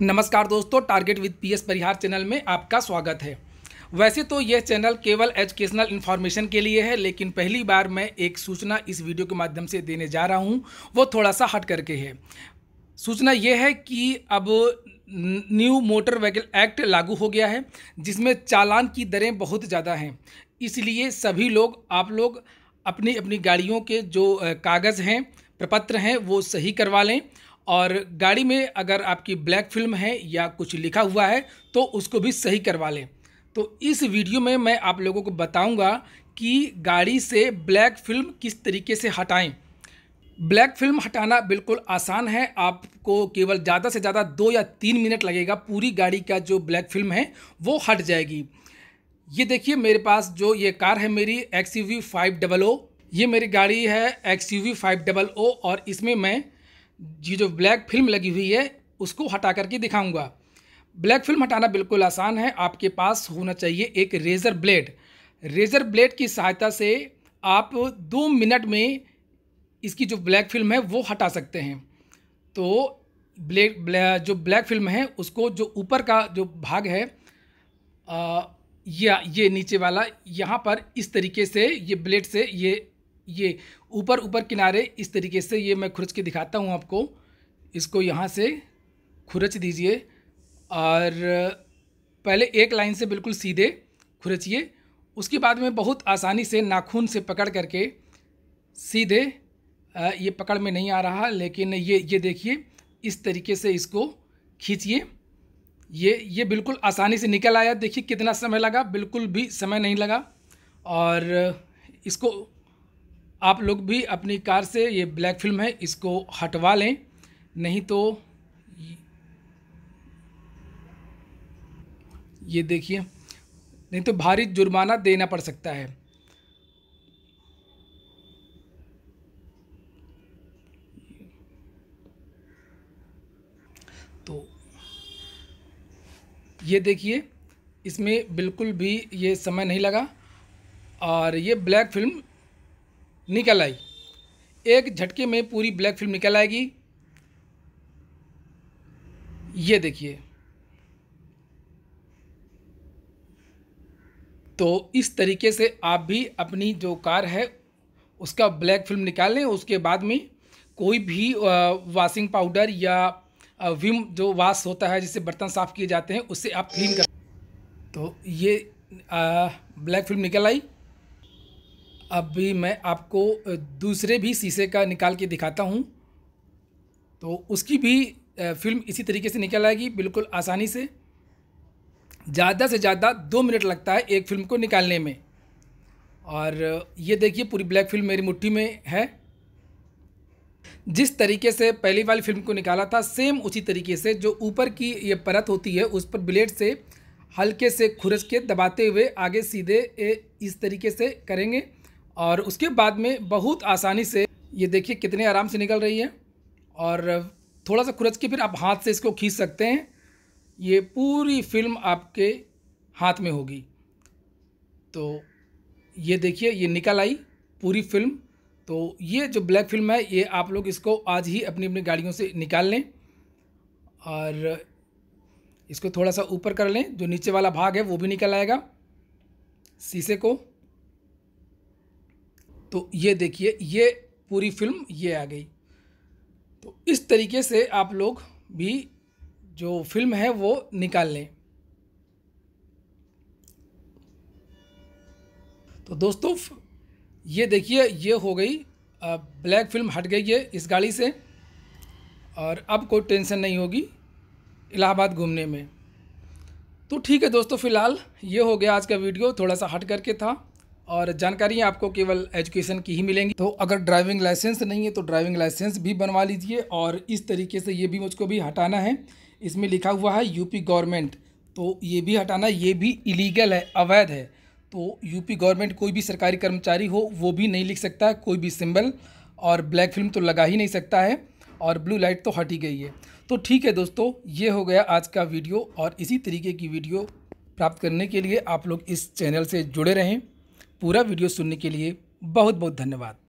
नमस्कार दोस्तों target with PS Parihar channel में आपका स्वागत है वैसे तो यह चैनल केवल एजुकेशनल इन्फॉर्मेशन के लिए है लेकिन पहली बार मैं एक सूचना इस वीडियो के माध्यम से देने जा रहा हूं वो थोड़ा सा हट करके है सूचना यह है कि अब न्यू मोटर व्हीकल एक्ट लागू हो गया है जिसमें चालान की दरें बहुत ज़्यादा हैं इसलिए सभी लोग आप लोग अपनी अपनी गाड़ियों के जो कागज़ हैं प्रपत्र हैं वो सही करवा लें और गाड़ी में अगर आपकी ब्लैक फिल्म है या कुछ लिखा हुआ है तो उसको भी सही करवा लें तो इस वीडियो में मैं आप लोगों को बताऊंगा कि गाड़ी से ब्लैक फिल्म किस तरीके से हटाएं ब्लैक फिल्म हटाना बिल्कुल आसान है आपको केवल ज़्यादा से ज़्यादा दो या तीन मिनट लगेगा पूरी गाड़ी का जो ब्लैक फिल्म है वो हट जाएगी ये देखिए मेरे पास जो ये कार है मेरी X U V five double O ये मेरी गाड़ी है X U V five double O और इसमें मैं ये जो ब्लैक फिल्म लगी हुई है उसको हटा करके दिखाऊंगा ब्लैक फिल्म हटाना बिल्कुल आसान है आपके पास होना चाहिए एक रेज़र ब्लेड रेज़र ब्लेड की सहायता से आप दो मिनट में इसकी जो ब्लैक फिल्म है वो हटा सकते हैं तो ब्लैक जो ब्लैक फिल्म है उसको जो ऊपर का जो भाग है आ, या ये नीचे वाला यहाँ पर इस तरीके से ये ब्लेड से ये ये ऊपर ऊपर किनारे इस तरीके से ये मैं खुरच के दिखाता हूँ आपको इसको यहाँ से खुरच दीजिए और पहले एक लाइन से बिल्कुल सीधे खुरचिए उसके बाद में बहुत आसानी से नाखून से पकड़ करके सीधे ये पकड़ में नहीं आ रहा लेकिन ये ये देखिए इस तरीके से इसको खींचिए ये ये बिल्कुल आसानी से निकल आया देखिए कितना समय लगा बिल्कुल भी समय नहीं लगा और इसको आप लोग भी अपनी कार से ये ब्लैक फिल्म है इसको हटवा लें नहीं तो ये देखिए नहीं तो भारी जुर्माना देना पड़ सकता है तो ये देखिए इसमें बिल्कुल भी ये समय नहीं लगा और ये ब्लैक फिल्म निकल आई एक झटके में पूरी ब्लैक फिल्म निकल आएगी ये देखिए तो इस तरीके से आप भी अपनी जो कार है उसका ब्लैक फिल्म निकाल लें उसके बाद में कोई भी वॉशिंग पाउडर या विम जो वाश होता है जिससे बर्तन साफ़ किए जाते हैं उससे आप क्लीन कर तो ये आ, ब्लैक फिल्म निकल आई अभी मैं आपको दूसरे भी शीशे का निकाल के दिखाता हूँ तो उसकी भी फिल्म इसी तरीके से निकल आएगी बिल्कुल आसानी से ज़्यादा से ज़्यादा दो मिनट लगता है एक फिल्म को निकालने में और ये देखिए पूरी ब्लैक फिल्म मेरी मुट्ठी में है जिस तरीके से पहली वाली फिल्म को निकाला था सेम उसी तरीके से जो ऊपर की ये परत होती है उस पर ब्लेड से हल्के से खुरस के दबाते हुए आगे सीधे इस तरीके से करेंगे और उसके बाद में बहुत आसानी से ये देखिए कितने आराम से निकल रही है और थोड़ा सा खुरच के फिर आप हाथ से इसको खींच सकते हैं ये पूरी फिल्म आपके हाथ में होगी तो ये देखिए ये निकल आई पूरी फिल्म तो ये जो ब्लैक फिल्म है ये आप लोग इसको आज ही अपनी अपनी गाड़ियों से निकाल लें और इसको थोड़ा सा ऊपर कर लें जो नीचे वाला भाग है वो भी निकल आएगा शीशे को तो ये देखिए ये पूरी फिल्म ये आ गई तो इस तरीके से आप लोग भी जो फिल्म है वो निकाल लें तो दोस्तों ये देखिए ये हो गई ब्लैक फिल्म हट गई है इस गाड़ी से और अब कोई टेंशन नहीं होगी इलाहाबाद घूमने में तो ठीक है दोस्तों फ़िलहाल ये हो गया आज का वीडियो थोड़ा सा हट करके था और जानकारियाँ आपको केवल एजुकेशन की ही मिलेंगी तो अगर ड्राइविंग लाइसेंस नहीं है तो ड्राइविंग लाइसेंस भी बनवा लीजिए और इस तरीके से ये भी मुझको भी हटाना है इसमें लिखा हुआ है यूपी गवर्नमेंट तो ये भी हटाना ये भी इलीगल है अवैध है तो यूपी गवर्नमेंट कोई भी सरकारी कर्मचारी हो वो भी नहीं लिख सकता कोई भी सिंबल और ब्लैक फिल्म तो लगा ही नहीं सकता है और ब्लू लाइट तो हटी गई है तो ठीक है दोस्तों ये हो गया आज का वीडियो और इसी तरीके की वीडियो प्राप्त करने के लिए आप लोग इस चैनल से जुड़े रहें पूरा वीडियो सुनने के लिए बहुत बहुत धन्यवाद